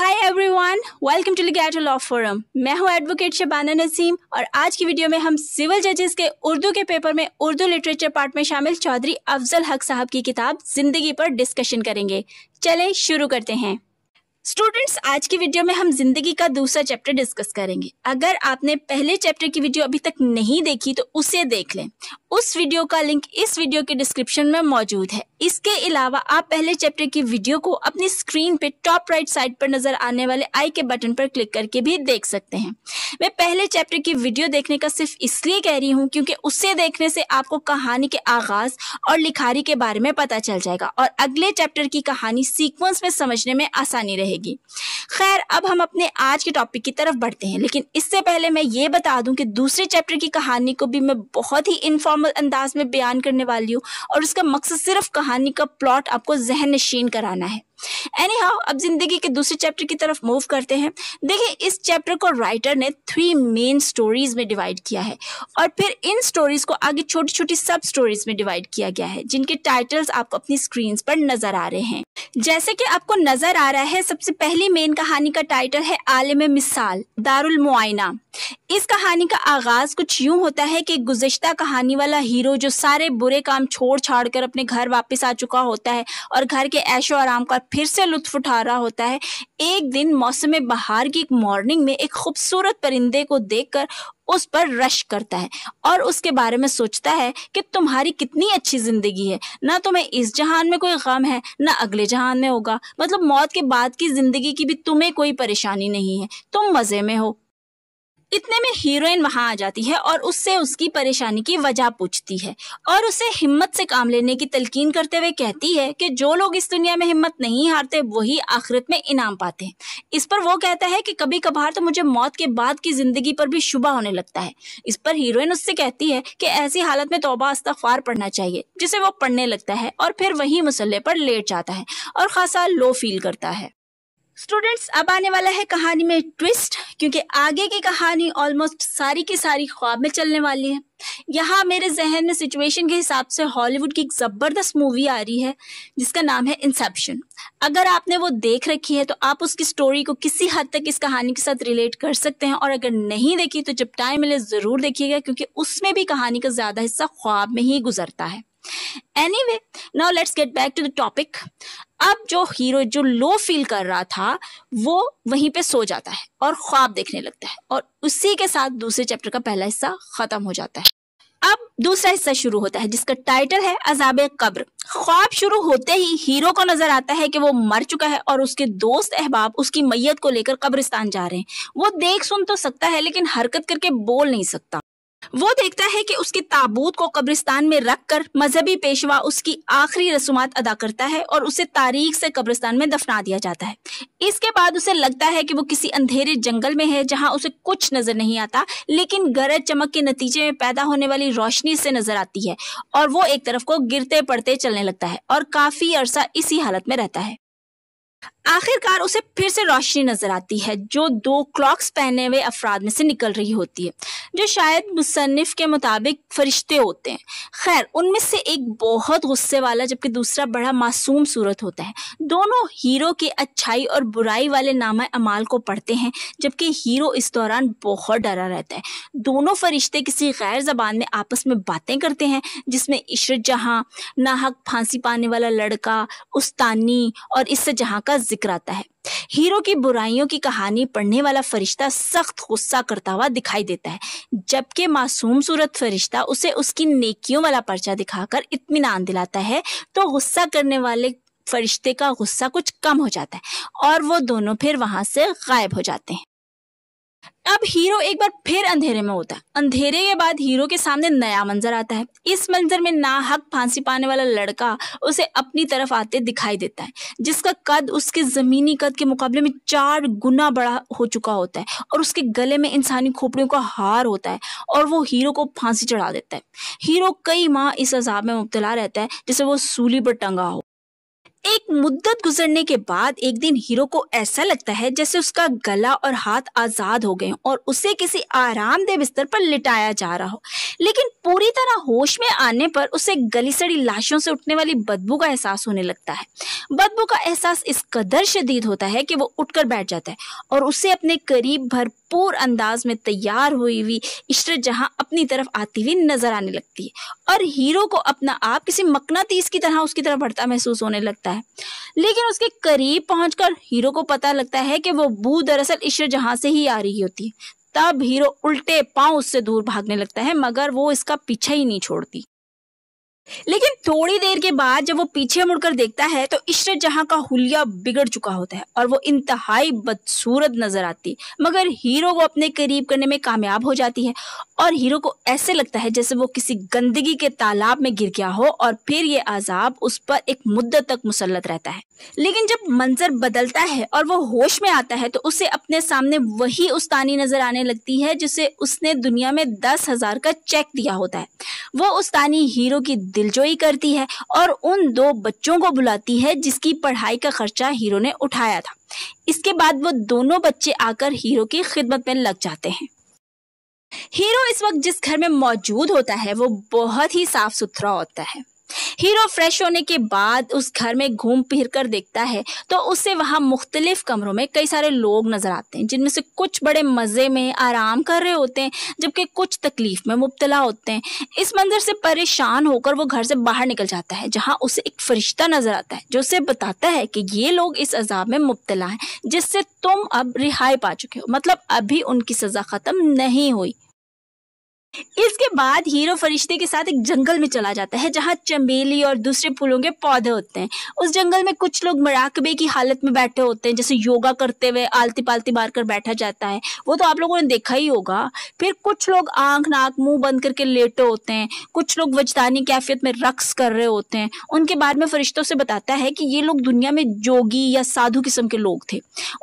hi everyone welcome to Ligeto law forum मैं हूं advocate Shabana Naseem और आज की वीडियो में हम सिविल जजेस के उर्दू के पेपर में उर्दू लिटरेचर पार्ट में शामिल चौधरी अफजल हक साहब की किताब जिंदगी पर डिस्कशन करेंगे चलें शुरू करते हैं स्टूडेंट्स आज की वीडियो में हम जिंदगी का दूसरा चैप्टर डिस्कस करेंगे अगर आपने पहले चैप्टर की वीडियो अभी तक नहीं देखी तो उसे देख लें उस वीडियो का लिंक इस वीडियो के डिस्क्रिप्शन में मौजूद है इसके अलावा आप पहले चैप्टर की वीडियो को अपनी स्क्रीन पे टॉप राइट साइड पर नजर आने वाले आई के बटन पर क्लिक करके भी देख सकते हैं मैं पहले चैप्टर की वीडियो देखने का सिर्फ इसलिए कह रही हूँ क्योंकि उसे देखने से आपको कहानी के आगाज और लिखारी के बारे में पता चल जाएगा और अगले चैप्टर की कहानी सीक्वेंस में समझने में आसानी रहेगी मिलेगी खैर अब हम अपने आज के टॉपिक की तरफ बढ़ते हैं लेकिन इससे पहले मैं ये बता दूं कि दूसरे चैप्टर की कहानी को भी मैं बहुत ही इनफॉर्मल अंदाज में बयान करने वाली हूँ और उसका मकसद सिर्फ कहानी का प्लॉट आपको जहन नशीन कराना है एनी हाउ अब जिंदगी के दूसरे चैप्टर की तरफ मूव करते हैं देखिए इस चैप्टर को राइटर ने थ्री मेन स्टोरीज में डिवाइड किया है और फिर इन स्टोरीज को आगे छोटी छोटी सब स्टोरीज में डिवाइड किया गया है जिनके टाइटल्स आपको अपनी स्क्रीन पर नजर आ रहे हैं जैसे कि आपको नजर आ रहा है सबसे पहली मेन कहानी का टाइटल है आलिम मिसाल दारुल मुआयना इस कहानी का आगाज कुछ यूं होता है कि गुजश्ता कहानी वाला हीरो जो सारे बुरे काम छोड़ छाड़ कर अपने घर वापस आ चुका होता है और घर के ऐशो आराम का फिर से लुत्फ उठा रहा होता है एक दिन मौसम बहार की एक मॉर्निंग में एक खूबसूरत परिंदे को देखकर उस पर रश करता है और उसके बारे में सोचता है कि तुम्हारी कितनी अच्छी ज़िंदगी है ना तुम्हें तो इस जहान में कोई गम है ना अगले जहान में होगा मतलब मौत के बाद की ज़िंदगी की भी तुम्हें कोई परेशानी नहीं है तुम मज़े में हो इतने में हीरोइन वहां आ जाती है और उससे उसकी परेशानी की वजह पूछती है और उसे हिम्मत से काम लेने की तलकीन करते हुए कहती है कि जो लोग इस दुनिया में हिम्मत नहीं हारते वही आखिरत में इनाम पाते हैं इस पर वो कहता है कि कभी कभार तो मुझे मौत के बाद की जिंदगी पर भी शुबा होने लगता है इस पर हीरोइन उससे कहती है कि ऐसी हालत में तोबा अस्तफार पढ़ना चाहिए जिसे वो पढ़ने लगता है और फिर वही मसल्ले पर लेट जाता है और खासा लो फील करता है स्टूडेंट्स अब आने वाला है कहानी में ट्विस्ट क्योंकि आगे की कहानी ऑलमोस्ट सारी की सारी ख्वाब में चलने वाली है यहाँ मेरे जहन में सिचुएशन के हिसाब से हॉलीवुड की एक ज़बरदस्त मूवी आ रही है जिसका नाम है इंसेप्शन अगर आपने वो देख रखी है तो आप उसकी स्टोरी को किसी हद तक इस कहानी के साथ रिलेट कर सकते हैं और अगर नहीं देखी तो जब टाइम मिले ज़रूर देखिएगा क्योंकि उसमें भी कहानी का ज़्यादा हिस्सा ख्वाब में ही गुजरता है anyway now let's get back to the topic अब जो हीरो जो लो फील कर रहा था वो वहीं पे सो जाता है और ख्वाब देखने लगता है और उसी के साथ दूसरे चैप्टर का पहला हिस्सा खत्म हो जाता है अब दूसरा हिस्सा शुरू होता है जिसका टाइटल है अजाब कब्र ख्वाब शुरू होते ही हीरो को नजर आता है कि वो मर चुका है और उसके दोस्त अहबाब उसकी मैयत को लेकर कब्रिस्तान जा रहे हैं वो देख सुन तो सकता है लेकिन हरकत करके बोल नहीं सकता वो देखता है कि उसके ताबूत को कब्रिस्तान में रख कर मजहबी पेशवा उसकी आखिरी रसूमात अदा करता है और उसे तारीख से कब्रिस्तान में दफना दिया जाता है इसके बाद उसे लगता है कि वो किसी अंधेरे जंगल में है जहाँ उसे कुछ नजर नहीं आता लेकिन गरज चमक के नतीजे में पैदा होने वाली रोशनी से नजर आती है और वो एक तरफ को गिरते पड़ते चलने लगता है और काफी अरसा इसी हालत में रहता है आखिरकार उसे फिर से रोशनी नजर आती है जो दो क्लॉक्स पहने हुए अफराद में से निकल रही होती है जो शायद मुसनफ़ के मुताबिक फरिश्ते होते हैं खैर उनमें से एक बहुत गुस्से वाला जबकि दूसरा बड़ा मासूम सूरत होता है दोनों हीरो के अच्छाई और बुराई वाले नामा अमाल को पढ़ते हैं जबकि हीरो इस दौरान बहुत डरा रहता है दोनों फरिश्ते किसी गैर जबान में आपस में बातें करते हैं जिसमें इशरत जहाँ नाहक फांसी पाने वाला लड़का उस्तानी और इससे जहाँ का जिक्र आता है हीरो की बुराइयों की कहानी पढ़ने वाला फरिश्ता सख्त गुस्सा करता हुआ दिखाई देता है जबकि मासूम सूरत फरिश्ता उसे उसकी नेकियों वाला पर्चा दिखाकर इत्मीनान दिलाता है तो गुस्सा करने वाले फरिश्ते का गुस्सा कुछ कम हो जाता है और वो दोनों फिर वहां से गायब हो जाते हैं अब हीरो एक बार फिर अंधेरे में होता है अंधेरे के बाद हीरो के सामने नया मंजर आता है इस मंजर में नाहक फांसी पाने वाला लड़का उसे अपनी तरफ आते दिखाई देता है जिसका कद उसके जमीनी कद के मुकाबले में चार गुना बड़ा हो चुका होता है और उसके गले में इंसानी खोपड़ियों का हार होता है और वो हीरो को फांसी चढ़ा देता है हीरो कई माह इस अजाब में मुबतला रहता है जिसे वो सूली पर टंगा हो एक मुद्दत गुजरने के बाद एक दिन हीरो को ऐसा लगता है जैसे उसका गला और हाथ आजाद हो गए और उसे किसी आरामदेह बिस्तर पर लिटाया जा रहा हो लेकिन पूरी तरह होश में आने पर उसे गली सड़ी लाशों से उठने वाली बदबू का एहसास होने लगता है बदबू का एहसास इस कदर शदीद होता है कि वो उठकर बैठ जाता है और उसे अपने करीब भर भरपूर अंदाज में तैयार हुई हुई इशरत जहां अपनी तरफ आती हुई नजर आने लगती है और हीरो को अपना आप किसी मकनातीस की तरह उसकी तरफ बढ़ता महसूस होने लगता है लेकिन उसके करीब पहुंचकर हीरो को पता लगता है कि वो बू दरअसल इशरत जहां से ही आ रही होती है तब हीरो उल्टे पांव उससे दूर भागने लगता है मगर वो इसका पीछा ही नहीं छोड़ती लेकिन थोड़ी देर के बाद जब वो पीछे मुड़कर देखता है तो इशरत जहां का हुलिया बिगड़ चुका होता है और वो इंतहाई बदसूरत नजर आती मगर हीरो को अपने करीब करने में कामयाब हो जाती है और हीरो को ऐसे लगता है जैसे वो किसी गंदगी के तालाब में गिर गया हो और फिर ये आजाब उस पर एक मुद्दत तक मुसलत रहता है लेकिन जब मंजर बदलता है और वो होश में आता है तो उसे अपने सामने वही उस्तानी नजर आने लगती है जिसे उसने दुनिया में दस हजार का चेक दिया होता है वो उस्तानी हीरो की दिलजोई करती है और उन दो बच्चों को बुलाती है जिसकी पढ़ाई का खर्चा हीरो ने उठाया था इसके बाद वो दोनों बच्चे आकर हीरो की खिदमत में लग जाते हैं हीरो इस वक्त जिस घर में मौजूद होता है वो बहुत ही साफ सुथरा होता है हीरो फ्रेश होने के बाद उस घर में घूम फिर कर देखता है तो उसे वहाँ मुख्तलिफ कमरों में कई सारे लोग नज़र आते हैं जिनमें से कुछ बड़े मज़े में आराम कर रहे होते हैं जबकि कुछ तकलीफ में मुबतला होते हैं इस मंजर से परेशान होकर वो घर से बाहर निकल जाता है जहाँ उसे एक फरिश्ता नज़र आता है जो उसे बताता है कि ये लोग इस अजाब में मुबतला है जिससे तुम अब रिहाई पा चुके हो मतलब अभी उनकी सज़ा ख़त्म नहीं हुई इसके बाद हीरो फरिश्ते के साथ एक जंगल में चला जाता है जहाँ चमेली और दूसरे फूलों के पौधे होते हैं उस जंगल में कुछ लोग मराकबे की हालत में बैठे होते हैं जैसे योगा करते हुए आलती पालती मार कर बैठा जाता है वो तो आप लोगों ने देखा ही होगा फिर कुछ लोग आंख नाक मुंह बंद करके लेटे होते हैं कुछ लोग वजदानी कैफियत में रक्स कर रहे होते हैं उनके बाद में फरिश्तों से बताता है कि ये लोग दुनिया में जोगी या साधु किस्म के लोग थे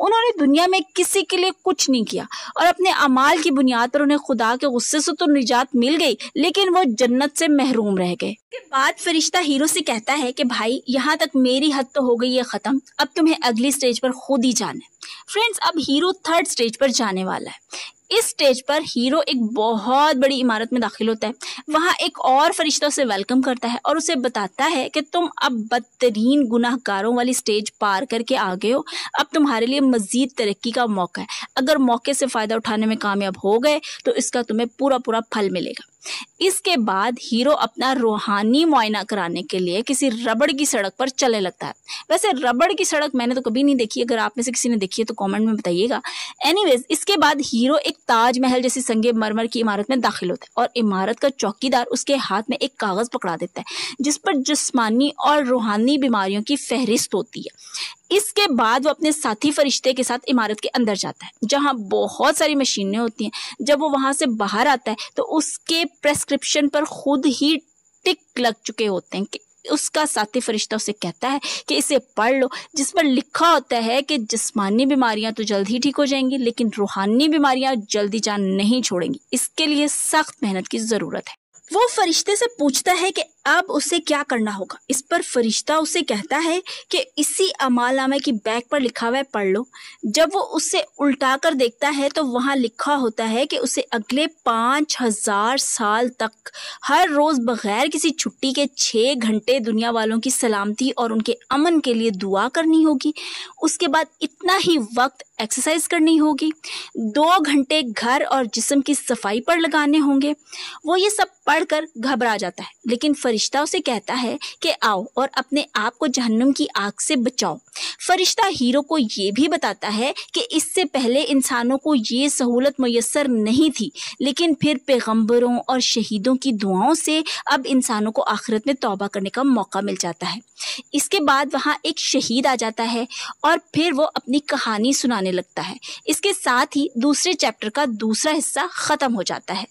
उन्होंने दुनिया में किसी के लिए कुछ नहीं किया और अपने अमाल की बुनियाद पर उन्हें खुदा के गुस्से से तो निजात मिल गई लेकिन वो जन्नत से महरूम रह गए के बाद फरिश्ता हीरो से कहता है कि भाई यहाँ तक मेरी हद तो हो गई है ख़त्म अब तुम्हें अगली स्टेज पर खुद ही जाना है फ्रेंड्स अब हीरो थर्ड स्टेज पर जाने वाला है इस स्टेज पर हीरो एक बहुत बड़ी इमारत में दाखिल होता है वहाँ एक और फरिश्ता उसे वेलकम करता है और उसे बताता है कि तुम अब बदतरीन गुनाहगारों वाली स्टेज पार करके आ गए हो अब तुम्हारे लिए मज़ीद तरक्की का मौका है अगर मौके से फ़ायदा उठाने में कामयाब हो गए तो इसका तुम्हें पूरा पूरा फल मिलेगा इसके बाद हीरो अपना रूहानी मुआयना कराने के लिए किसी रबड़ की सड़क पर चले लगता है वैसे रबड़ की सड़क मैंने तो कभी नहीं देखी अगर आप में से किसी ने देखी है तो कमेंट में बताइएगा एनीवेज इसके बाद हीरो एक ताजमहल जैसी संगे मरमर की इमारत में दाखिल होता है और इमारत का चौकीदार उसके हाथ में एक कागज़ पकड़ा देता है जिस पर जिसमानी और रूहानी बीमारियों की फहरिस्त होती है इसके बाद वो अपने साथी फरिश्ते के साथ इमारत के अंदर जाता है जहाँ बहुत सारी मशीनें होती हैं जब वो वहाँ से बाहर आता है तो उसके प्रेस्क्रिप्शन पर खुद ही टिक लग चुके होते हैं कि उसका साथी फरिश्ता उसे कहता है कि इसे पढ़ लो जिस पर लिखा होता है कि जिस्मानी बीमारियां तो जल्द ही ठीक हो जाएंगी लेकिन रूहानी बीमारियां जल्दी जान नहीं छोड़ेंगी इसके लिए सख्त मेहनत की ज़रूरत है वो फरिश्ते से पूछता है कि अब उसे क्या करना होगा इस पर फरिश्ता उसे कहता है कि इसी अमालनामे की बैग पर लिखा हुआ है पढ़ लो जब वो उसे उल्टा कर देखता है तो वहाँ लिखा होता है कि उसे अगले पाँच हजार साल तक हर रोज़ बगैर किसी छुट्टी के छः घंटे दुनिया वालों की सलामती और उनके अमन के लिए दुआ करनी होगी उसके बाद इतना ही वक्त एक्सरसाइज करनी होगी दो घंटे घर और जिसम की सफाई पर लगाने होंगे वो ये सब पढ़कर घबरा जाता है लेकिन फरी फरिश्ता उसे कहता है कि आओ और अपने आप को जहन्नुम की आग से बचाओ फरिश्ता हीरो को ये भी बताता है कि इससे पहले इंसानों को ये सहूलत मैसर नहीं थी लेकिन फिर पैगम्बरों और शहीदों की दुआओं से अब इंसानों को आखिरत में तौबा करने का मौका मिल जाता है इसके बाद वहाँ एक शहीद आ जाता है और फिर वो अपनी कहानी सुनाने लगता है इसके साथ ही दूसरे चैप्टर का दूसरा हिस्सा ख़त्म हो जाता है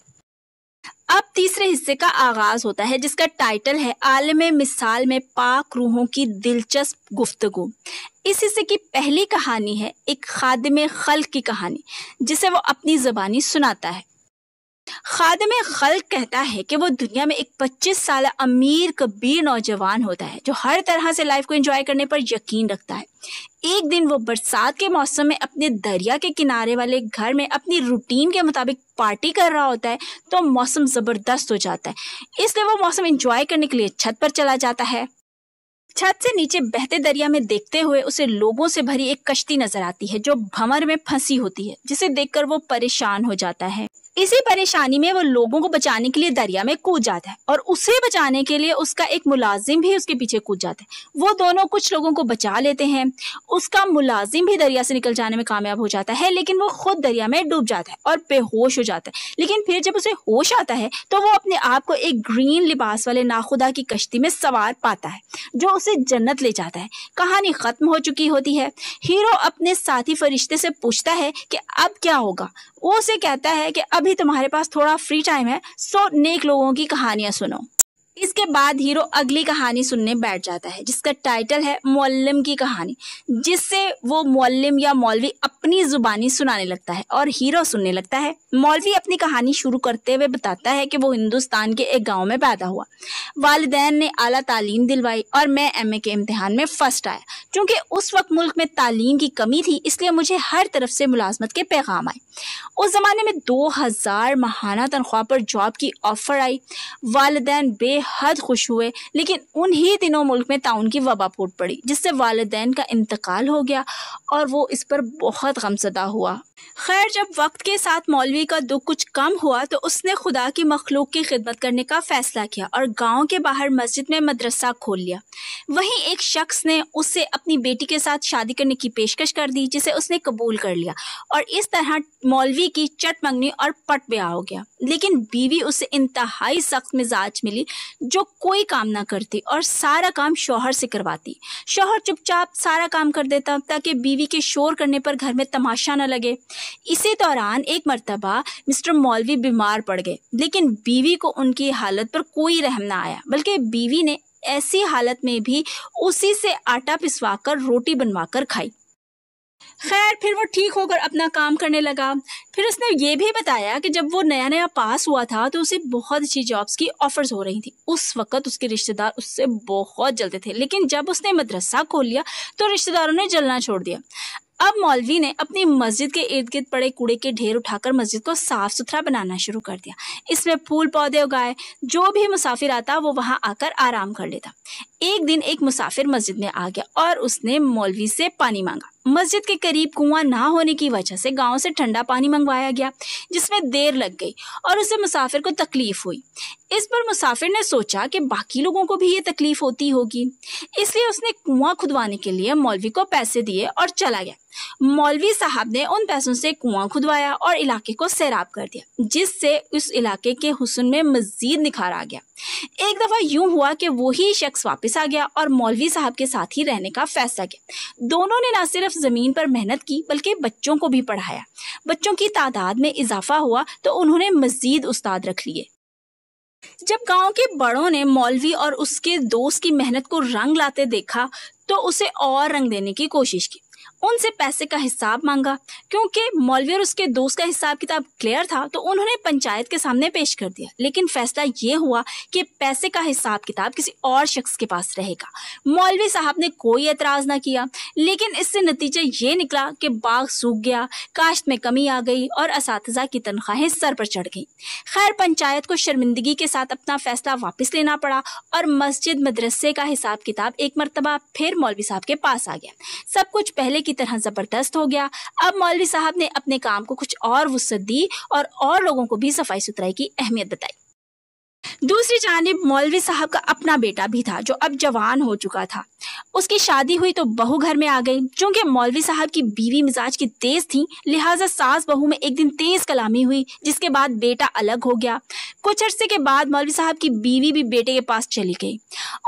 अब तीसरे हिस्से का आगाज होता है जिसका टाइटल है आलम मिसाल में पाक रूहों की दिलचस्प गुफ्तगु इस हिस्से की पहली कहानी है एक खादम खल की कहानी जिसे वो अपनी जबानी सुनाता है खादम खल कहता है कि वो दुनिया में एक 25 साल अमीर कबीर नौजवान होता है जो हर तरह से लाइफ को एंजॉय करने पर यकीन रखता है एक दिन वो बरसात के मौसम में अपने दरिया के किनारे वाले घर में अपनी रूटीन के मुताबिक पार्टी कर रहा होता है तो मौसम ज़बरदस्त हो जाता है इसलिए वो मौसम इंजॉय करने के लिए छत पर चला जाता है छत से नीचे बहते दरिया में देखते हुए उसे लोगों से भरी एक कश्ती नजर आती है जो भंवर में फंसी होती है जिसे देखकर वो परेशान हो जाता है इसी परेशानी में वो लोगों को बचाने के लिए दरिया में कूद जाता है और उसे बचाने के लिए उसका एक मुलाजिम भी उसके पीछे कूद जाता है वो दोनों कुछ लोगों को बचा लेते हैं उसका मुलाजिम भी दरिया से निकल जाने में कामयाब हो जाता है लेकिन वो खुद दरिया में डूब जाता है और बेहोश हो जाता है लेकिन फिर जब उसे होश आता है तो वो अपने आप को एक ग्रीन लिबास वाले नाखुदा की कश्ती में सवार पाता है जो उसे जन्नत ले जाता है कहानी खत्म हो चुकी होती है हीरो अपने साथी फरिश्ते से पूछता है कि अब क्या होगा वो उसे कहता है कि अब अभी तुम्हारे पास थोड़ा फ्री टाइम है सो नेक लोगों की कहानियां सुनो इसके बाद हीरो अगली कहानी सुनने बैठ जाता है जिसका टाइटल है मोल्लम की कहानी जिससे वो मोल्लम या मौलवी अपनी जुबानी सुनाने लगता है और हीरो सुनने लगता है मौलवी अपनी कहानी शुरू करते हुए बताता है कि वो हिंदुस्तान के एक गांव में पैदा हुआ वालदेन ने आला तालीम दिलवाई और मैं एम के इम्तहान में फर्स्ट आया क्योंकि उस वक्त मुल्क में तालीम की कमी थी इसलिए मुझे हर तरफ से मुलाजमत के पैगाम आए उस ज़माने में दो हज़ार माहाना तनख्वाह पर जॉब की ऑफ़र आई वालदेन बे बेहद खुश हुए लेकिन उन्हीं दिनों मुल्क में ताउन की वबा फूट पड़ी जिससे वालदेन का इंतकाल हो गया और वो इस पर बहुत गमसदा हुआ खैर जब वक्त के साथ मौलवी का दुख कुछ कम हुआ तो उसने खुदा की मखलूक की खिदमत करने का फैसला किया और गांव के बाहर मस्जिद में मदरसा खोल लिया वहीं एक शख्स ने उससे अपनी बेटी के साथ शादी करने की पेशकश कर दी जिसे उसने कबूल कर लिया और इस तरह मौलवी की चट मंगनी और पट ब्याह हो गया लेकिन बीवी उसे इंतहाई सख्त मिजाज मिली जो कोई काम ना करती और सारा काम शोहर से करवाती शोहर चुपचाप सारा काम कर देता ताकि बीवी के शोर करने पर घर में तमाशा न लगे इसी दौरान एक मरतबा मिस्टर मौलवी बीमार पड़ गए लेकिन बीवी को उनकी हालत पर कोई रहम ना आया बल्कि बीवी ने ऐसी हालत में भी उसी से आटा पिसवाकर रोटी बनवाकर खाई खैर फिर वो ठीक होकर अपना काम करने लगा फिर उसने ये भी बताया कि जब वो नया नया पास हुआ था तो उसे बहुत अच्छी जॉब्स की ऑफर्स हो रही थी उस वक्त उसके रिश्तेदार उससे बहुत जलते थे लेकिन जब उसने मदरसा खोल लिया तो रिश्तेदारों ने जलना छोड़ दिया अब मौलवी ने अपनी मस्जिद के इर्द गिर्द पड़े कूड़े के ढेर उठाकर मस्जिद को साफ सुथरा बनाना शुरू कर दिया इसमें फूल पौधे उगाए जो भी मुसाफिर आता वो वहां आकर आराम कर लेता एक दिन एक मुसाफिर मस्जिद में आ गया और उसने मौलवी से पानी मांगा मस्जिद के करीब कुआं ना होने की वजह से गांव से ठंडा पानी मंगवाया गया जिसमें देर लग गई और उसे मुसाफिर को तकलीफ हुई इस पर मुसाफिर ने सोचा कि बाकी लोगों को भी ये तकलीफ होती होगी इसलिए उसने कुआं खुदवाने के लिए मौलवी को पैसे दिए और चला गया मौलवी साहब ने उन पैसों से कुआं खुदवाया और इलाके को सैराब कर दिया जिससे उस इलाके के हुसन में मजीद निखार आ गया एक दफ़ा यूं हुआ कि वही शख्स वापस आ गया और मौलवी साहब के साथ ही रहने का फैसला किया दोनों ने ना सिर्फ ज़मीन पर मेहनत की बल्कि बच्चों को भी पढ़ाया बच्चों की तादाद में इजाफा हुआ तो उन्होंने मज़ीद उस्ताद रख लिए जब गांव के बड़ों ने मौलवी और उसके दोस्त की मेहनत को रंग लाते देखा तो उसे और रंग देने की कोशिश की उनसे पैसे का हिसाब मांगा क्योंकि मौलवी और उसके दोस्त का हिसाब किताब क्लियर था तो उन्होंने पंचायत के सामने पेश कर दिया लेकिन फैसला ये हुआ कि पैसे का हिसाब किताब किसी और शख्स के पास रहेगा मौलवी साहब ने कोई एतराज ना किया लेकिन इससे नतीजा ये निकला कि बाग सूख गया काश्त में कमी आ गई और इस की तनख्वाहें सर पर चढ़ गई खैर पंचायत को शर्मिंदगी के साथ अपना फैसला वापस लेना पड़ा और मस्जिद मदरसे का हिसाब किताब एक मरतबा फिर मौलवी साहब के पास आ गया सब कुछ पहले की तरह ज़बरदस्त हो गया अब मौलवी साहब ने अपने काम को कुछ और वसत दी और और लोगों को भी सफाई सुथराई की अहमियत बताई दूसरी जानब मौलवी साहब का अपना बेटा भी था जो अब जवान हो चुका था उसकी शादी हुई तो बहू घर में आ गई क्योंकि मौलवी साहब की बीवी मिजाज की तेज थी लिहाजा सास बहू में एक दिन तेज कलामी हुई जिसके बाद बेटा अलग हो गया कुछ अरसे के बाद मौलवी साहब की बीवी भी बेटे के पास चली गई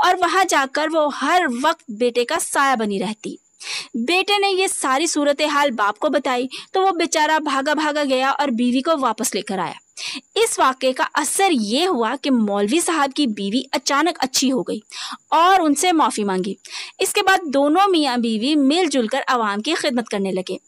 और वहां जाकर वो हर वक्त बेटे का साया बनी रहती बेटे ने ये सारी सूरत हाल बाप को बताई तो वो बेचारा भागा भागा गया और बीवी को वापस लेकर आया इस वाक्य का असर ये हुआ कि मौलवी साहब की बीवी अचानक अच्छी हो गई और उनसे माफ़ी मांगी इसके बाद दोनों मियाँ बीवी मिलजुल कर आवाम की खिदमत करने लगे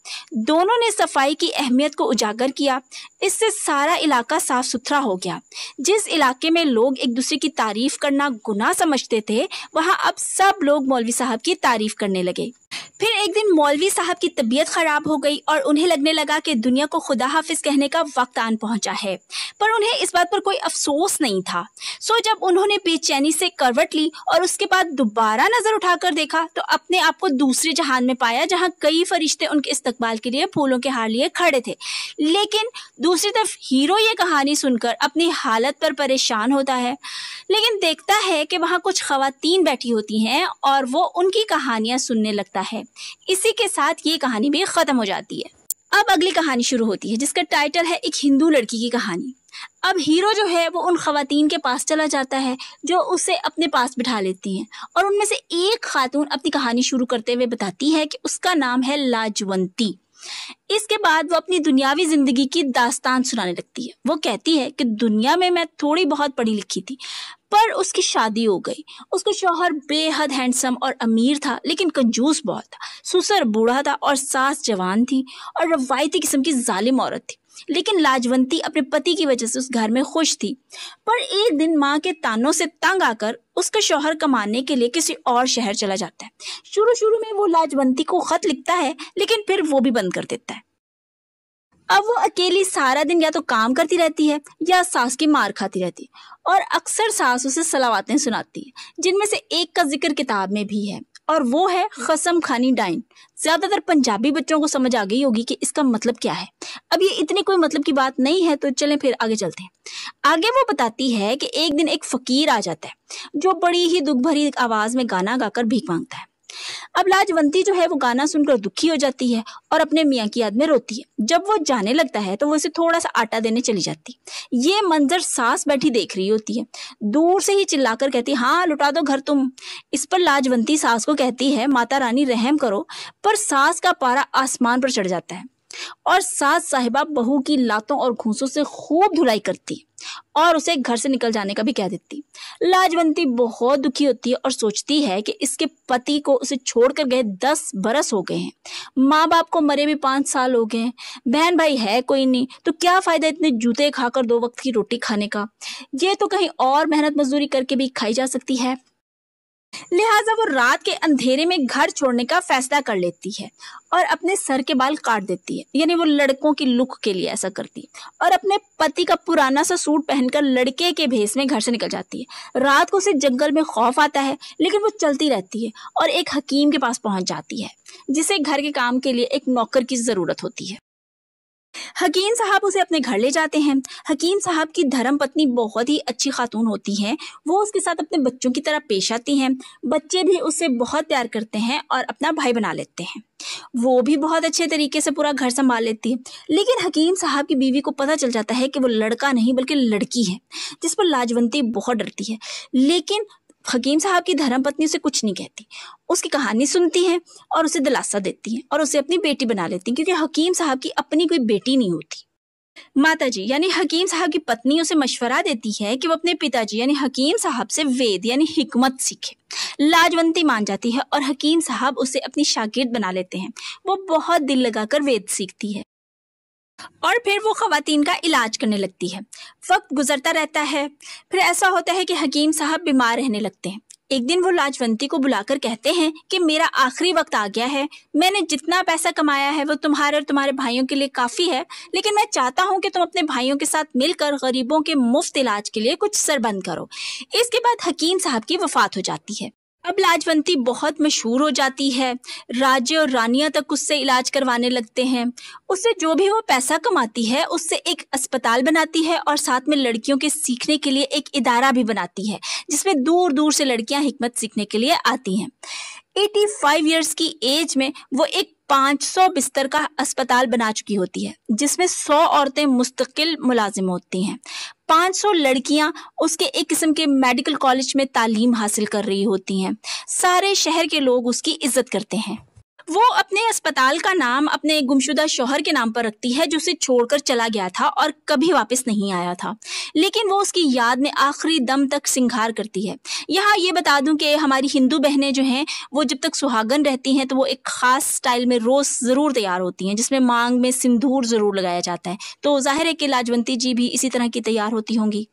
दोनों ने सफाई की अहमियत को उजागर किया इससे सारा इलाका साफ सुथरा हो गया जिस इलाके में लोग एक दूसरे की तारीफ करना गुनाह समझते थे वहाँ अब सब लोग मौलवी साहब की तारीफ करने लगे फिर एक दिन मौलवी साहब की तबीयत खराब हो गई और उन्हें लगने लगा कि दुनिया को खुदा हाफिज कहने का वक्त आन पहुंचा है पर उन्हें इस बात पर कोई अफसोस नहीं था सो जब उन्होंने बेचैनी से करवट ली और उसके बाद दोबारा नजर उठाकर देखा तो अपने आप को दूसरे जहान में पाया जहाँ कई फरिश्ते उनके इस्तकबाल के लिए फूलों के हार लिए खड़े थे लेकिन दूसरी तरफ हीरो ये कहानी सुनकर अपनी हालत पर परेशान होता है लेकिन देखता है कि वहां कुछ खातन बैठी होती हैं और वो उनकी कहानियां सुनने लगता जाता है इसी के साथ ये कहानी भी ख़त्म हो जाती है अब अगली कहानी शुरू होती है जिसका टाइटल है एक हिंदू लड़की की कहानी अब हीरो जो है वो उन खातन के पास चला जाता है जो उसे अपने पास बिठा लेती हैं और उनमें से एक खातून अपनी कहानी शुरू करते हुए बताती है कि उसका नाम है लाजवंती इसके बाद वो अपनी दुनियावी जिंदगी की दास्तान सुनाने लगती है वो कहती है कि दुनिया में मैं थोड़ी बहुत पढ़ी लिखी थी पर उसकी शादी हो गई उसका शौहर बेहद हैंडसम और अमीर था लेकिन कंजूस बहुत था सुसर बूढ़ा था और सास जवान थी और रवायती किस्म की जालिम औरत थी लेकिन लाजवंती अपने पति की वजह से उस घर में खुश थी पर एक दिन माँ के तानों से तंग आकर उसका शौहर कमाने के लिए किसी और शहर चला जाता है शुरू शुरू में वो लाजवंती को खत लिखता है लेकिन फिर वो भी बंद कर देता है अब वो अकेली सारा दिन या तो काम करती रहती है या सास की मार खाती रहती है और अक्सर सास उसे सलावातें सुनाती है जिनमें से एक का जिक्र किताब में भी है और वो है कसम खानी डाइन ज्यादातर पंजाबी बच्चों को समझ आ गई होगी कि इसका मतलब क्या है अब ये इतनी कोई मतलब की बात नहीं है तो चलें फिर आगे चलते हैं आगे वो बताती है कि एक दिन एक फकीर आ जाता है जो बड़ी ही दुख भरी आवाज में गाना गाकर भीख मांगता है अब लाजवंती जो है वो गाना सुनकर दुखी हो जाती है और अपने मियाँ की याद में रोती है जब वो जाने लगता है तो वो उसे थोड़ा सा आटा देने चली जाती ये मंजर सास बैठी देख रही होती है दूर से ही चिल्लाकर कहती हाँ लुटा दो घर तुम इस पर लाजवंती सास को कहती है माता रानी रहम करो पर सास का पारा आसमान पर चढ़ जाता है और सास साहिबा बहू की लातों और घूसों से खूब धुलाई करती है और उसे घर से निकल जाने का भी कह देती लाजवंती बहुत दुखी होती है और सोचती है कि इसके पति को उसे छोड़कर गए दस बरस हो गए हैं माँ बाप को मरे भी पाँच साल हो गए हैं बहन भाई है कोई नहीं तो क्या फ़ायदा इतने जूते खाकर दो वक्त की रोटी खाने का ये तो कहीं और मेहनत मजदूरी करके भी खाई जा सकती है लिहाजा वो रात के अंधेरे में घर छोड़ने का फैसला कर लेती है और अपने सर के बाल काट देती है यानी वो लड़कों की लुक के लिए ऐसा करती है और अपने पति का पुराना सा सूट पहनकर लड़के के भेस में घर से निकल जाती है रात को उसे जंगल में खौफ आता है लेकिन वो चलती रहती है और एक हकीम के पास पहुंच जाती है जिसे घर के काम के लिए एक नौकर की ज़रूरत होती है हकीम साहब उसे अपने घर ले जाते हैं हकीम साहब की धर्म पत्नी बहुत ही अच्छी खातून होती है वो उसके साथ अपने बच्चों की तरह पेश आती हैं बच्चे भी उससे बहुत प्यार करते हैं और अपना भाई बना लेते हैं वो भी बहुत अच्छे तरीके से पूरा घर संभाल लेती है लेकिन हकीम साहब की बीवी को पता चल जाता है कि वो लड़का नहीं बल्कि लड़की है जिस पर लाजवंती बहुत डरती है लेकिन हकीम साहब की धर्म पत्नी उसे कुछ नहीं कहती उसकी कहानी सुनती है और उसे दिलासा देती है और उसे अपनी बेटी बना लेती है क्योंकि हकीम साहब की अपनी कोई बेटी नहीं होती माता जी यानी हकीम साहब की पत्नी उसे मशवरा देती है कि वो अपने पिताजी यानी हकीम साहब से वेद यानी हिकमत सीखे लाजवंती मान जाती है और हकीम साहब उसे अपनी शागिर्द बना लेते हैं वो बहुत दिल लगाकर वेद सीखती है और फिर वो खातन का इलाज करने लगती है वक्त गुजरता रहता है फिर ऐसा होता है कि हकीम साहब बीमार रहने लगते हैं एक दिन वो लाजवंती को बुलाकर कहते हैं कि मेरा आखिरी वक्त आ गया है मैंने जितना पैसा कमाया है वो तुम्हारे और तुम्हारे भाइयों के लिए काफ़ी है लेकिन मैं चाहता हूँ कि तुम अपने भाइयों के साथ मिलकर गरीबों के मुफ्त इलाज के लिए कुछ सरबंद करो इसके बाद हकीम साहब की वफात हो जाती है अब लाजवंती बहुत मशहूर हो जाती है राजे और रानिया तक उससे इलाज करवाने लगते हैं उससे जो भी वो पैसा कमाती है उससे एक अस्पताल बनाती है और साथ में लड़कियों के सीखने के लिए एक इदारा भी बनाती है जिसमें दूर दूर से लड़कियां हिकमत सीखने के लिए आती हैं 85 इयर्स की एज में वो एक 500 बिस्तर का अस्पताल बना चुकी होती है जिसमें 100 औरतें मुस्तकिल मुलाजिम होती हैं 500 लड़कियां उसके एक किस्म के मेडिकल कॉलेज में तालीम हासिल कर रही होती हैं सारे शहर के लोग उसकी इज्जत करते हैं वो अपने अस्पताल का नाम अपने गुमशुदा शोहर के नाम पर रखती है जो उसे छोड़कर चला गया था और कभी वापस नहीं आया था लेकिन वो उसकी याद में आखिरी दम तक सिंगार करती है यहाँ ये बता दूं कि हमारी हिंदू बहनें जो हैं वो जब तक सुहागन रहती हैं तो वो एक ख़ास स्टाइल में रोज़ ज़रूर तैयार होती हैं जिसमें मांग में सिंदूर ज़रूर लगाया जाता है तो जाहिर है कि लाजवंती जी भी इसी तरह की तैयार होती होंगी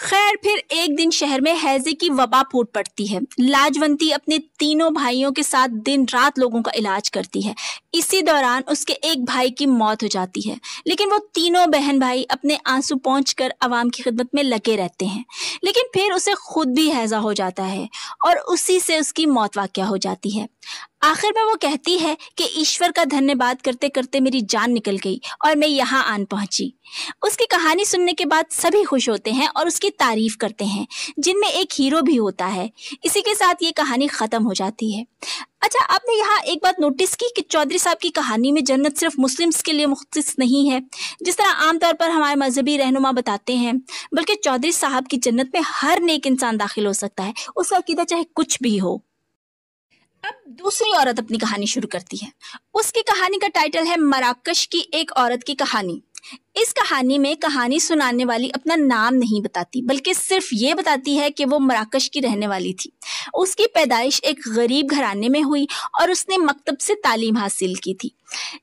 खैर फिर एक दिन शहर में हैजे की वबा फूट पड़ती है लाजवंती अपने तीनों भाइयों के साथ दिन रात लोगों का इलाज करती है इसी दौरान उसके एक भाई की मौत हो जाती है लेकिन वो तीनों बहन भाई अपने आंसू पहुँच कर आवाम की खिदमत में लगे रहते हैं लेकिन फिर उसे खुद भी हैजा हो जाता है और उसी से उसकी मौत वाक्य हो जाती है आखिर में वो कहती है कि ईश्वर का धन्यवाद करते करते मेरी जान निकल गई और मैं यहाँ आन पहुंची उसकी कहानी सुनने के बाद सभी खुश होते हैं और उसकी तारीफ करते हैं जिनमें एक हीरो भी होता है इसी के साथ ये कहानी ख़त्म हो जाती है अच्छा आपने यहाँ एक बात नोटिस की कि चौधरी साहब की कहानी में जन्नत सिर्फ मुस्लिम्स के लिए मुख्त नहीं है जिस तरह आमतौर पर हमारे मजहबी रहनुमा बताते हैं बल्कि चौधरी साहब की जन्नत में हर नेक इंसान दाखिल हो सकता है उसका अकीदा चाहे कुछ भी हो अब दूसरी औरत अपनी कहानी शुरू करती है उसकी कहानी का टाइटल है मराकश की एक औरत की कहानी इस कहानी में कहानी सुनाने वाली अपना नाम नहीं बताती बल्कि सिर्फ ये बताती है कि वो मराकश की रहने वाली थी उसकी पैदाइश एक गरीब घराने में हुई और उसने मकतब से तालीम हासिल की थी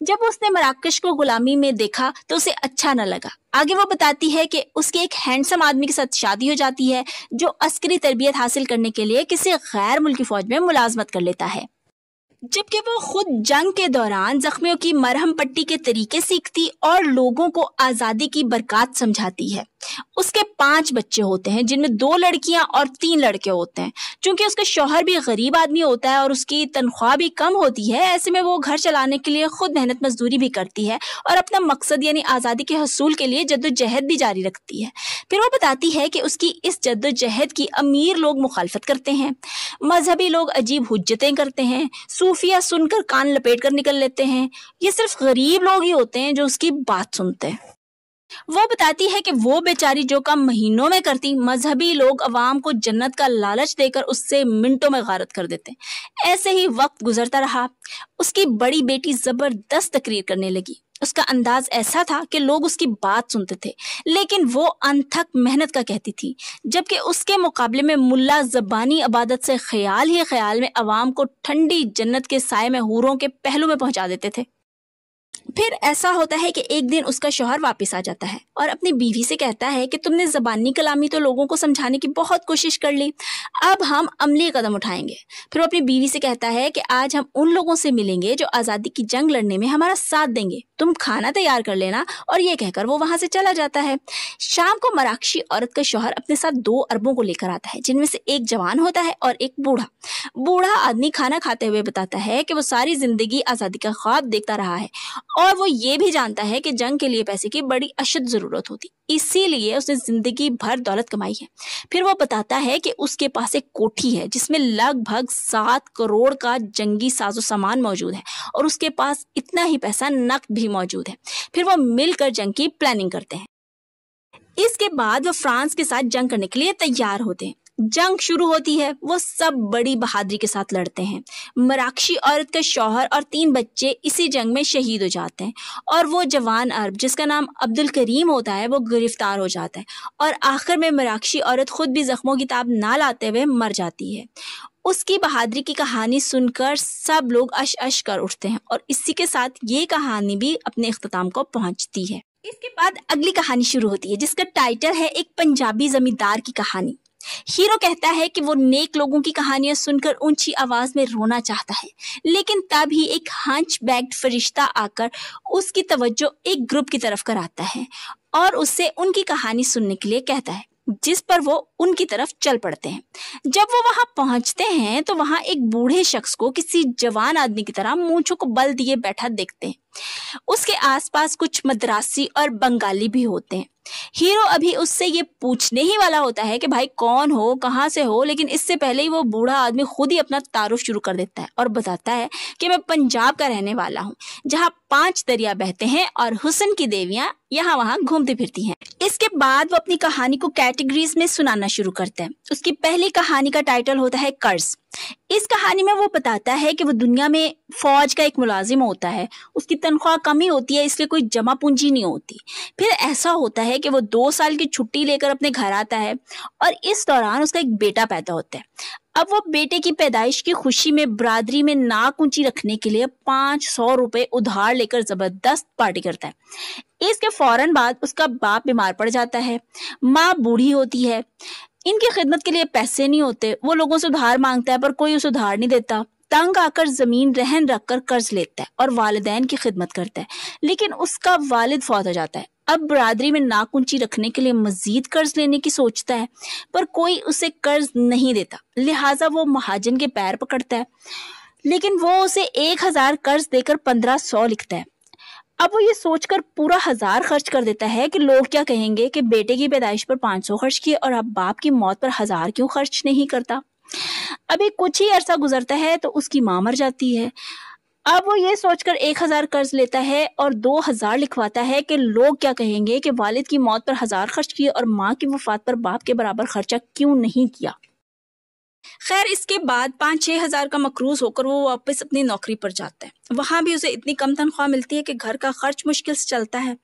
जब उसने मराकश को गुलामी में देखा तो उसे अच्छा न लगा आगे वो बताती है कि उसके एक हैंडसम आदमी के साथ शादी हो जाती है जो अस्करी तरबियत हासिल करने के लिए किसी गैर मुल्की फौज में मुलाजमत कर लेता है जबकि वो खुद जंग के दौरान जख्मियों की मरहम पट्टी के तरीके सीखती और लोगों को आज़ादी की बरकत समझाती है उसके पांच बच्चे होते हैं जिनमें दो लड़कियां और तीन लड़के होते हैं क्योंकि उसके शौहर भी गरीब आदमी होता है और उसकी तनख्वाह भी कम होती है ऐसे में वो घर चलाने के लिए खुद मेहनत मजदूरी भी करती है और अपना मकसद यानी आज़ादी के हसूल के लिए जद्दोजहद भी जारी रखती है फिर वो बताती है कि उसकी इस जद्दोजहद की अमीर लोग मुखालफत करते हैं मजहबी लोग अजीब हजतें करते हैं सूफिया सुनकर कान लपेट कर निकल लेते हैं ये सिर्फ गरीब लोग ही होते हैं जो उसकी बात सुनते हैं वो बताती है कि वो बेचारी जो काम महीनों में करती मजहबी लोग अवाम को जन्नत का लालच देकर उससे मिनटों में गारत कर देते ऐसे ही वक्त गुजरता रहा उसकी बड़ी बेटी जबरदस्त तकरीर करने लगी उसका अंदाज ऐसा था कि लोग उसकी बात सुनते थे लेकिन वो अनथक मेहनत का कहती थी जबकि उसके मुकाबले में मुल्ला जबानी अबादत से ख्याल ही ख्याल में अवाम को ठंडी जन्नत के साय में हूरों के पहलू में पहुंचा देते थे फिर ऐसा होता है कि एक दिन उसका शोहर वापस आ जाता है और अपनी बीवी से कहता है कि तुमने जबानी कलामी तो लोगों को समझाने की बहुत कोशिश कर ली अब हम अमली कदम उठाएंगे फिर वो अपनी बीवी से कहता है कि आज हम उन लोगों से मिलेंगे जो आज़ादी की जंग लड़ने में हमारा साथ देंगे तुम खाना तैयार कर लेना और ये कहकर वो वहां से चला जाता है शाम को मराक्षी औरत का शोहर अपने साथ दो अरबों को लेकर आता है जिनमें से एक जवान होता है और एक बूढ़ा बूढ़ा आदमी खाना खाते हुए बताता है कि वो सारी जिंदगी आज़ादी का ख्वाब देखता रहा है और वो ये भी जानता है कि जंग के लिए पैसे की बड़ी अशद ज़रूरत होती इसीलिए उसने ज़िंदगी भर दौलत कमाई है फिर वो बताता है कि उसके पास एक कोठी है जिसमें लगभग सात करोड़ का जंगी साजो सामान मौजूद है और उसके पास इतना ही पैसा नकद भी मौजूद है फिर वो मिलकर जंग की प्लानिंग करते हैं इसके बाद वो फ्रांस के साथ जंग करने के लिए तैयार होते हैं जंग शुरू होती है वो सब बड़ी बहादुरी के साथ लड़ते हैं मराक्षी औरत का शौहर और तीन बच्चे इसी जंग में शहीद हो जाते हैं और वो जवान अरब जिसका नाम अब्दुल करीम होता है वो गिरफ्तार हो जाता है और आखिर में मराक्षी औरत खुद भी ज़ख्मों की ताब ना लाते हुए मर जाती है उसकी बहादुरी की कहानी सुनकर सब लोग अश अश कर उठते हैं और इसी के साथ ये कहानी भी अपने अख्ताम को पहुंचती है इसके बाद अगली कहानी शुरू होती है जिसका टाइटल है एक पंजाबी जमींदार की कहानी हीरो कहता है कि वो नेक लोगों की कहानियां सुनकर ऊंची आवाज में रोना चाहता है लेकिन तभी एक हंच बैग्ड फरिश्ता आकर उसकी तवज्जो एक ग्रुप की तरफ कराता है और उससे उनकी कहानी सुनने के लिए कहता है जिस पर वो उनकी तरफ चल पड़ते हैं जब वो वहां पहुंचते हैं तो वहां एक बूढ़े शख्स को किसी जवान आदमी की तरह मूछों को बल दिए बैठा देखते हैं उसके आसपास कुछ मद्रासी और बंगाली भी होते हैं हीरो अभी उससे ये पूछने ही वाला होता है कि भाई कौन हो कहाँ से हो लेकिन इससे पहले ही वो बूढ़ा आदमी खुद ही अपना तारुफ शुरू कर देता है और बताता है कि मैं पंजाब का रहने वाला हूँ जहाँ पांच दरिया बहते हैं और हुसन की देवियाँ यहाँ वहाँ घूमती फिरती हैं इसके बाद वो अपनी कहानी को कैटेगरीज में सुनाना शुरू करता है उसकी पहली कहानी का टाइटल होता है कर्ज इस कहानी में वो बताता है कि वो दुनिया में फौज का एक मुलाजिम होता है उसकी तनख्वाह कम ही होती है इसलिए कोई जमा पूंजी नहीं होती फिर ऐसा होता है कि वो दो साल की छुट्टी लेकर अपने घर आता है और इस दौरान उसका एक बेटा पैदा होता है अब वो बेटे की पैदाइश की खुशी में बरादरी में नाक ऊंची रखने के लिए पांच सौ रुपए उधार लेकर जबरदस्त पार्टी करता है इसके फौरन बाद उसका बाप बीमार पड़ जाता है माँ बूढ़ी होती है इनकी खिदमत के लिए पैसे नहीं होते वो लोगों से उधार मांगता है पर कोई उसे उधार नहीं देता तंग आकर ज़मीन रहन रख कर कर्ज लेता है और वालदेन की खिदमत करता है लेकिन उसका वालिद फौत हो जाता है अब बरादरी में नाक ऊंची रखने के लिए मजीद कर्ज लेने की सोचता है पर कोई उसे कर्ज नहीं देता लिहाजा वो महाजन के पैर पकड़ता है लेकिन वो उसे एक हजार कर्ज देकर पंद्रह सौ लिखता है अब वो ये सोचकर पूरा हजार खर्च कर देता है कि लोग क्या कहेंगे कि बेटे की पैदाइश पर 500 खर्च किए और अब बाप की मौत पर हजार क्यों खर्च नहीं करता अभी कुछ ही अरसा गुजरता है तो उसकी माँ मर जाती है अब वो ये सोचकर एक हजार कर्ज लेता है और दो हजार लिखवाता है कि लोग क्या कहेंगे कि वालिद की मौत पर हजार खर्च किए और माँ की वफात पर बाप के बराबर खर्चा क्यों नहीं किया खैर इसके बाद पाँच छः हज़ार का मकरूज होकर वो वापस अपनी नौकरी पर जाता है वहाँ भी उसे इतनी कम तनख्वाह मिलती है कि घर का खर्च मुश्किल से चलता है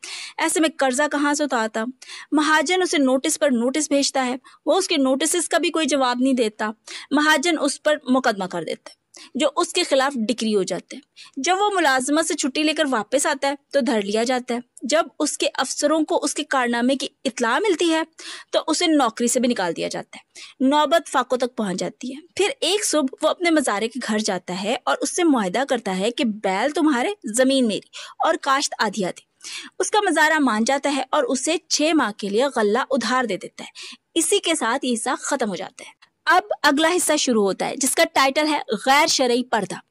ऐसे में कर्जा कहाँ से उतारता महाजन उसे नोटिस पर नोटिस भेजता है वो उसके नोटिस का भी कोई जवाब नहीं देता महाजन उस पर मुकदमा कर देता है जो उसके खिलाफ डिक्री हो जाते हैं जब वो मुलाजमत से छुट्टी लेकर वापस आता है तो धर लिया जाता है जब उसके अफसरों को उसके कारनामे की इतला मिलती है तो उसे नौकरी से भी निकाल दिया जाता है नौबत फाको तक पहुंच जाती है फिर एक सुबह वो अपने मज़ारे के घर जाता है और उससे माहदा करता है कि बैल तुम्हारे ज़मीन मेरी और काश्त आधी आधी उसका मजारा मान जाता है और उसे छः माह के लिए गला उधार दे देता है इसी के साथ ये हिस्सा ख़त्म हो जाता है अब अगला हिस्सा शुरू होता है जिसका टाइटल है गैर शरई पर्दा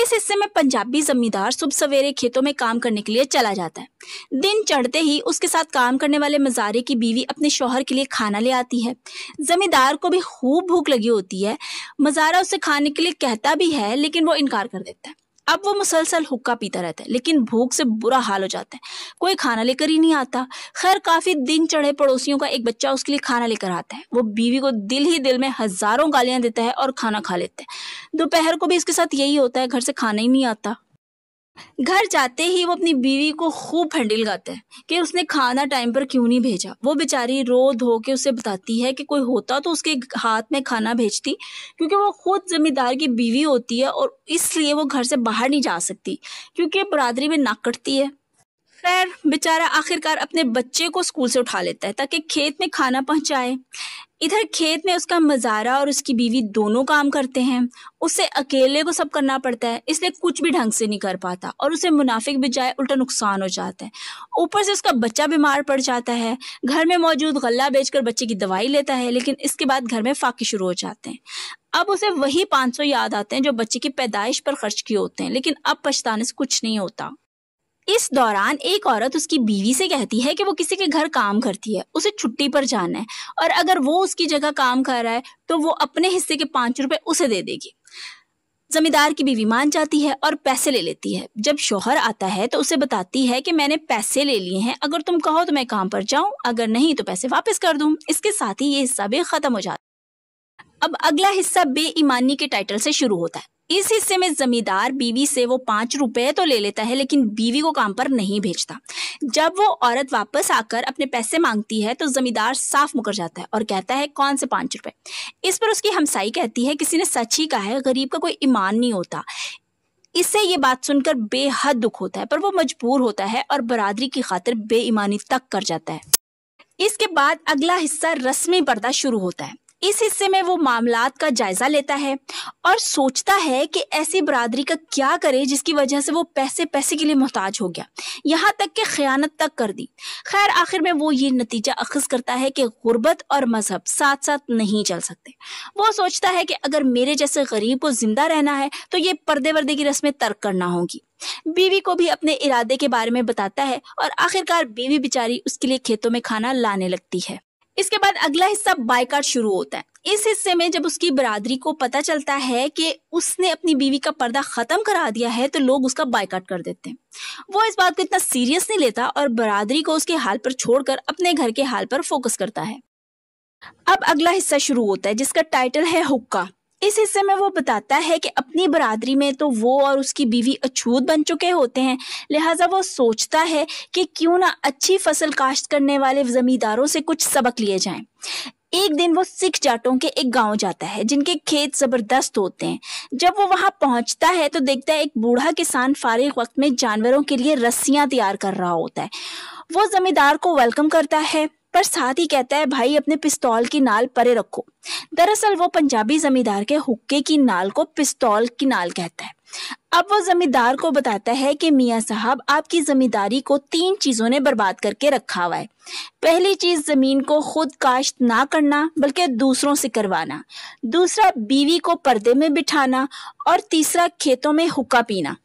इस हिस्से में पंजाबी जमींदार सुबह सवेरे खेतों में काम करने के लिए चला जाता है दिन चढ़ते ही उसके साथ काम करने वाले मजारे की बीवी अपने शोहर के लिए खाना ले आती है जमींदार को भी खूब भूख लगी होती है मजारा उसे खाने के लिए कहता भी है लेकिन वो इनकार कर देता है अब वो मुसलसल हुक्का पीता रहता है लेकिन भूख से बुरा हाल हो जाता है कोई खाना लेकर ही नहीं आता खैर काफ़ी दिन चढ़े पड़ोसियों का एक बच्चा उसके लिए खाना लेकर आता है वो बीवी को दिल ही दिल में हज़ारों गालियां देता है और खाना खा लेता है दोपहर को भी इसके साथ यही होता है घर से खाना ही नहीं आता घर जाते ही वो अपनी बीवी को खूब फंडिल गाते हैं कि उसने खाना टाइम पर क्यों नहीं भेजा वो बेचारी रो धो के उसे बताती है कि कोई होता तो उसके हाथ में खाना भेजती क्योंकि वो खुद ज़मींदार की बीवी होती है और इसलिए वो घर से बाहर नहीं जा सकती क्योंकि बरादरी में नाक कटती है खैर बेचारा आखिरकार अपने बच्चे को स्कूल से उठा लेता है ताकि खेत में खाना पहुंचाए इधर खेत में उसका मजारा और उसकी बीवी दोनों काम करते हैं उसे अकेले को सब करना पड़ता है इसलिए कुछ भी ढंग से नहीं कर पाता और उसे मुनाफिक भी जाए उल्टा नुकसान हो जाता है ऊपर से उसका बच्चा बीमार पड़ जाता है घर में मौजूद गला बेचकर बच्चे की दवाई लेता है लेकिन इसके बाद घर में फाके शुरू हो जाते हैं अब उसे वही पाँच याद आते हैं जो बच्चे की पैदाइश पर खर्च किए होते हैं लेकिन अब पछताने से कुछ नहीं होता इस दौरान एक औरत उसकी बीवी से कहती है कि वो किसी के घर काम करती है उसे छुट्टी पर जाना है और अगर वो उसकी जगह काम कर रहा है तो वो अपने हिस्से के पांच रुपए उसे दे देगी जमींदार की बीवी मान जाती है और पैसे ले लेती है जब शोहर आता है तो उसे बताती है कि मैंने पैसे ले लिए हैं अगर तुम कहो तो मैं काम पर जाऊं अगर नहीं तो पैसे वापस कर दूं इसके साथ ही ये हिस्सा भी खत्म हो जाता है अब अगला हिस्सा बेईमानी के टाइटल से शुरू होता है इस हिस्से में जमींदार बीवी से वो पांच रुपए तो ले लेता है लेकिन बीवी को काम पर नहीं भेजता जब वो औरत वापस आकर अपने पैसे मांगती है तो जमींदार साफ मुकर जाता है और कहता है कौन से पांच रुपए इस पर उसकी हमसाई कहती है किसी ने सच ही कहा है गरीब का कोई ईमान नहीं होता इससे ये बात सुनकर बेहद दुख होता है पर वो मजबूर होता है और बरादरी की खातिर बेईमानी तक कर जाता है इसके बाद अगला हिस्सा रस्मी पर्दा शुरू होता है इस हिस्से में वो मामलात का जायजा लेता है और सोचता है कि ऐसी बरादरी का क्या करे जिसकी वजह से वो पैसे पैसे के लिए मोहताज हो गया यहाँ तक कि खयानत तक कर दी खैर आखिर में वो ये नतीजा अखज करता है कि गुर्बत और मजहब साथ साथ नहीं चल सकते वो सोचता है कि अगर मेरे जैसे गरीब को जिंदा रहना है तो ये पर्दे वर्दे की रस्में तर्क करना होगी बीवी को भी अपने इरादे के बारे में बताता है और आखिरकार बीवी बेचारी उसके लिए खेतों में खाना लाने लगती है इसके बाद अगला हिस्सा बायकाट शुरू होता है इस हिस्से में जब उसकी बरादरी को पता चलता है कि उसने अपनी बीवी का पर्दा खत्म करा दिया है तो लोग उसका बायकाट कर देते हैं वो इस बात को इतना सीरियस नहीं लेता और बरादरी को उसके हाल पर छोड़कर अपने घर के हाल पर फोकस करता है अब अगला हिस्सा शुरू होता है जिसका टाइटल है हुक्का इस हिस्से में वो बताता है कि अपनी बरादरी में तो वो और उसकी बीवी अछूत बन चुके होते हैं लिहाजा वो सोचता है कि क्यों ना अच्छी फसल काश्त करने वाले ज़मींदारों से कुछ सबक लिए जाएं एक दिन वो सिख जाटों के एक गांव जाता है जिनके खेत जबरदस्त होते हैं जब वो वहां पहुंचता है तो देखता है एक बूढ़ा किसान फारिग वक्त में जानवरों के लिए रस्सियां तैयार कर रहा होता है वो जमींदार को वेलकम करता है पर साथ ही कहता है भाई अपने पिस्तौल की नाल परे रखो दरअसल वो पंजाबी जमींदार के हुक्के की नाल को पिस्तौल की नाल कहता है अब वो जमींदार को बताता है कि मियाँ साहब आपकी जमींदारी को तीन चीजों ने बर्बाद करके रखा हुआ है पहली चीज जमीन को खुद काश्त ना करना बल्कि दूसरों से करवाना दूसरा बीवी को पर्दे में बिठाना और तीसरा खेतों में हुक्का पीना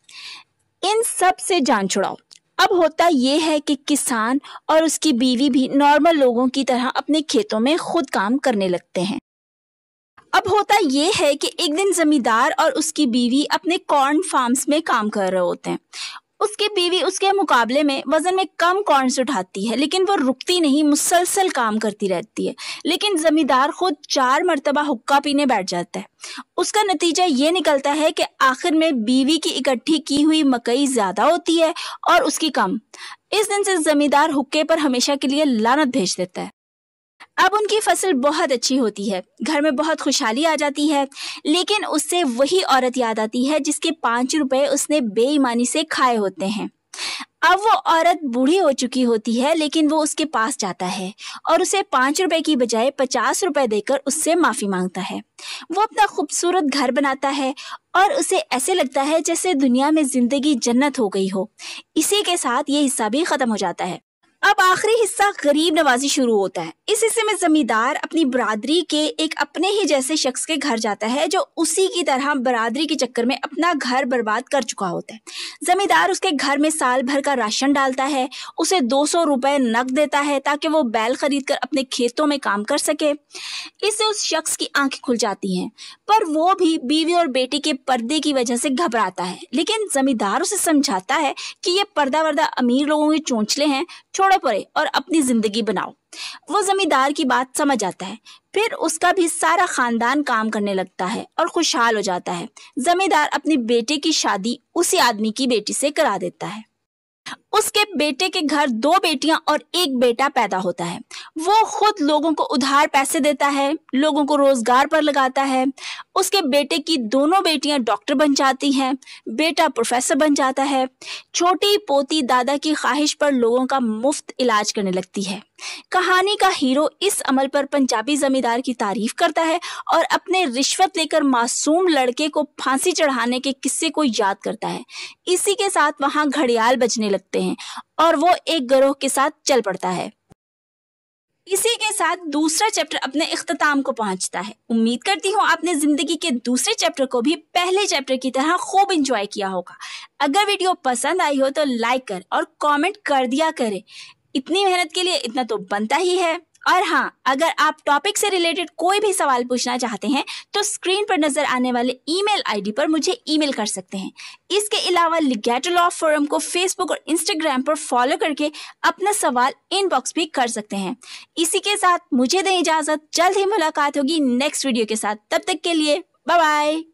इन सब से जान छुड़ाओ अब होता ये है कि किसान और उसकी बीवी भी नॉर्मल लोगों की तरह अपने खेतों में खुद काम करने लगते हैं अब होता यह है कि एक दिन जमींदार और उसकी बीवी अपने कॉर्न फार्म्स में काम कर रहे होते हैं उसकी बीवी उसके मुकाबले में वजन में कम कौन से उठाती है लेकिन वो रुकती नहीं मुसलसल काम करती रहती है लेकिन जमींदार खुद चार मरतबा हुक्का पीने बैठ जाता है उसका नतीजा ये निकलता है कि आखिर में बीवी की इकट्ठी की हुई मकई ज़्यादा होती है और उसकी कम इस दिन से जमींदार हुक्के पर हमेशा के लिए लानत भेज देता है अब उनकी फसल बहुत अच्छी होती है घर में बहुत खुशहाली आ जाती है लेकिन उससे वही औरत याद आती है जिसके पाँच रुपए उसने बेईमानी से खाए होते हैं अब वो औरत बूढ़ी हो चुकी होती है लेकिन वो उसके पास जाता है और उसे पाँच रुपए की बजाय पचास रुपए देकर उससे माफ़ी मांगता है वो अपना खूबसूरत घर बनाता है और उसे ऐसे लगता है जैसे दुनिया में ज़िंदगी जन्नत हो गई हो इसी के साथ ये हिस्सा भी ख़त्म हो जाता है अब आखिरी हिस्सा गरीब नवाजी शुरू होता है इस हिस्से में जमींदार अपनी बरादरी के एक अपने ही जैसे शख्स के घर जाता है जो उसी की तरह बरादरी के चक्कर में अपना घर बर्बाद कर चुका होता है जमींदार उसके घर में साल भर का राशन डालता है उसे दो सौ रुपए नक देता है ताकि वो बैल खरीद कर अपने खेतों में काम कर सके इससे उस शख्स की आंखें खुल जाती हैं पर वो भी बीवी और बेटी के पर्दे की वजह से घबराता है लेकिन जमींदार उसे समझाता है कि ये पर्दा वर्दा अमीर लोगों के चोंचले हैं छोड़ो परे और अपनी जिंदगी बनाओ वो जमींदार की बात समझ आता है फिर उसका भी सारा खानदान काम करने लगता है और खुशहाल हो जाता है जमींदार अपने बेटे की शादी उसी आदमी की बेटी से करा देता है उसके बेटे के घर दो बेटियां और एक बेटा पैदा होता है वो खुद लोगों को उधार पैसे देता है लोगों को रोजगार पर लगाता है उसके बेटे की दोनों बेटियां डॉक्टर बन जाती हैं बेटा प्रोफेसर बन जाता है छोटी पोती दादा की ख्वाहिश पर लोगों का मुफ्त इलाज करने लगती है कहानी का हीरो इस अमल पर पंजाबी जमींदार की तारीफ करता है और अपने रिश्वत लेकर मासूम लड़के को फांसी चढ़ाने के किस्से को याद करता है इसी के साथ वहां घड़ियाल बजने लगते हैं हैं और वो एक गरोह के साथ चल पड़ता है इसी के साथ दूसरा चैप्टर अपने अख्ताम को पहुंचता है उम्मीद करती हूँ आपने जिंदगी के दूसरे चैप्टर को भी पहले चैप्टर की तरह खूब इंजॉय किया होगा अगर वीडियो पसंद आई हो तो लाइक कर और कमेंट कर दिया करें इतनी मेहनत के लिए इतना तो बनता ही है और हाँ अगर आप टॉपिक से रिलेटेड कोई भी सवाल पूछना चाहते हैं तो स्क्रीन पर नजर आने वाले ईमेल आईडी पर मुझे ईमेल कर सकते हैं इसके अलावा लिगेटो लॉ फोरम को फेसबुक और इंस्टाग्राम पर फॉलो करके अपना सवाल इनबॉक्स भी कर सकते हैं इसी के साथ मुझे दें इजाजत जल्द ही मुलाकात होगी नेक्स्ट वीडियो के साथ तब तक के लिए बाय बाय